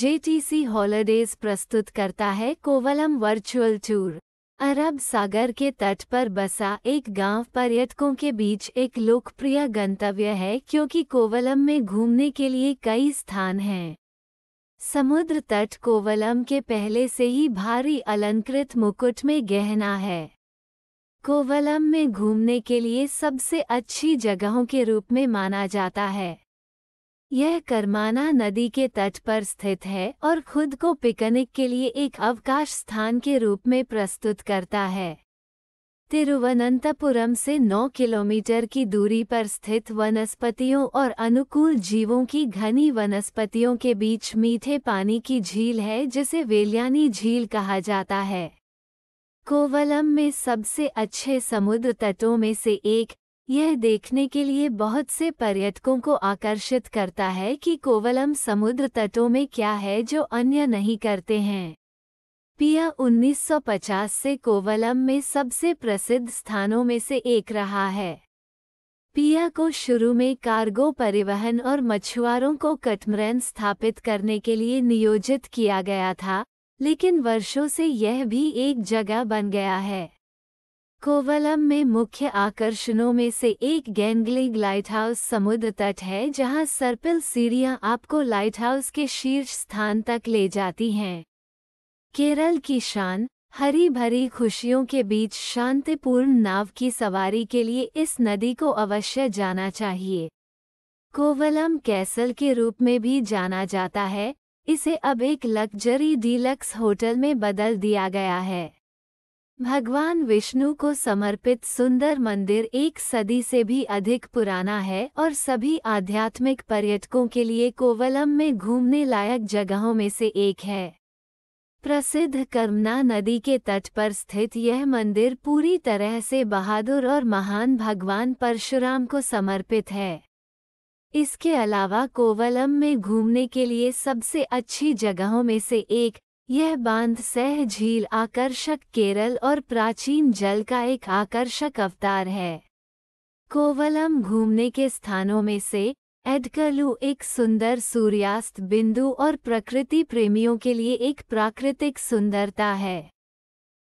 JTC holidays प्रस्तुत करता है कोवलम वर्चुअल टूर अरब सागर के तट पर बसा एक गांव पर्यटकों के बीच एक लोकप्रिय गंतव्य है क्योंकि कोवलम में घूमने के लिए कई स्थान हैं समुद्र तट कोवलम के पहले से ही भारी अलंकृत मुकुट में गहना है कोवलम में घूमने के लिए सबसे अच्छी जगहों के रूप में माना जाता है यह करमाना नदी के तट पर स्थित है और खुद को पिकनिक के लिए एक अवकाश स्थान के रूप में प्रस्तुत करता है तिरुवनंतपुरम से 9 किलोमीटर की दूरी पर स्थित वनस्पतियों और अनुकूल जीवों की घनी वनस्पतियों के बीच मीठे पानी की झील है जिसे वेलियानी झील कहा जाता है कोवलम में सबसे अच्छे समुद्र तटों में से एक यह देखने के लिए बहुत से पर्यटकों को आकर्षित करता है कि कोवलम समुद्र तटों में क्या है जो अन्य नहीं करते हैं पिया 1950 से कोवलम में सबसे प्रसिद्ध स्थानों में से एक रहा है पिया को शुरू में कार्गो परिवहन और मछुआरों को कटमरैन स्थापित करने के लिए नियोजित किया गया था लेकिन वर्षों से यह भी एक जगह बन गया है कोवलम में मुख्य आकर्षणों में से एक गैंगलिंग लाइटहाउस समुद्र तट है जहां सर्पिल सीढ़ियां आपको लाइटहाउस के शीर्ष स्थान तक ले जाती हैं केरल की शान हरी भरी खुशियों के बीच शांतिपूर्ण नाव की सवारी के लिए इस नदी को अवश्य जाना चाहिए कोवलम कैसल के रूप में भी जाना जाता है इसे अब एक लग्जरी डीलक्स होटल में बदल दिया गया है भगवान विष्णु को समर्पित सुंदर मंदिर एक सदी से भी अधिक पुराना है और सभी आध्यात्मिक पर्यटकों के लिए कोवलम में घूमने लायक जगहों में से एक है प्रसिद्ध कर्मना नदी के तट पर स्थित यह मंदिर पूरी तरह से बहादुर और महान भगवान परशुराम को समर्पित है इसके अलावा कोवलम में घूमने के लिए सबसे अच्छी जगहों में से एक यह बांध सह झील आकर्षक केरल और प्राचीन जल का एक आकर्षक अवतार है कोवलम घूमने के स्थानों में से एडकलू एक सुंदर सूर्यास्त बिंदु और प्रकृति प्रेमियों के लिए एक प्राकृतिक सुंदरता है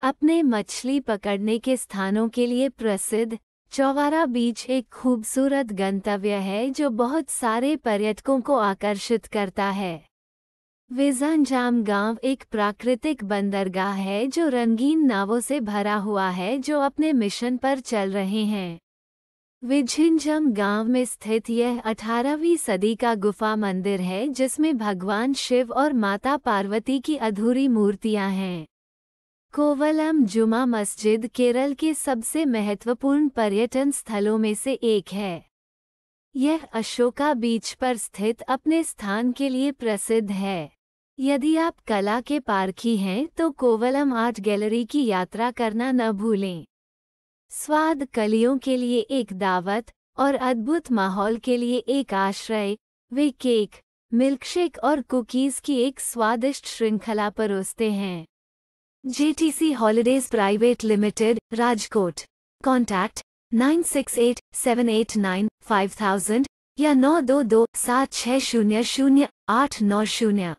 अपने मछली पकड़ने के स्थानों के लिए प्रसिद्ध चौवारा बीच एक खूबसूरत गंतव्य है जो बहुत सारे पर्यटकों को आकर्षित करता है विजानजाम गांव एक प्राकृतिक बंदरगाह है जो रंगीन नावों से भरा हुआ है जो अपने मिशन पर चल रहे हैं विझिंजम गांव में स्थित यह 18वीं सदी का गुफा मंदिर है जिसमें भगवान शिव और माता पार्वती की अधूरी मूर्तियां हैं कोवलम जुमा मस्जिद केरल के सबसे महत्वपूर्ण पर्यटन स्थलों में से एक है यह अशोका बीच पर स्थित अपने स्थान के लिए प्रसिद्ध है यदि आप कला के पारखी हैं तो कोवलम आर्ट गैलरी की यात्रा करना न भूलें स्वाद कलियों के लिए एक दावत और अद्भुत माहौल के लिए एक आश्रय वे केक मिल्कशेक और कुकीज़ की एक स्वादिष्ट श्रृंखला परोसते हैं JTC holidays private limited Rajkot contact nine six eight seven eight nine five thousand या नौ दो दो सात छः शून्य शून्य आठ नौ शून्य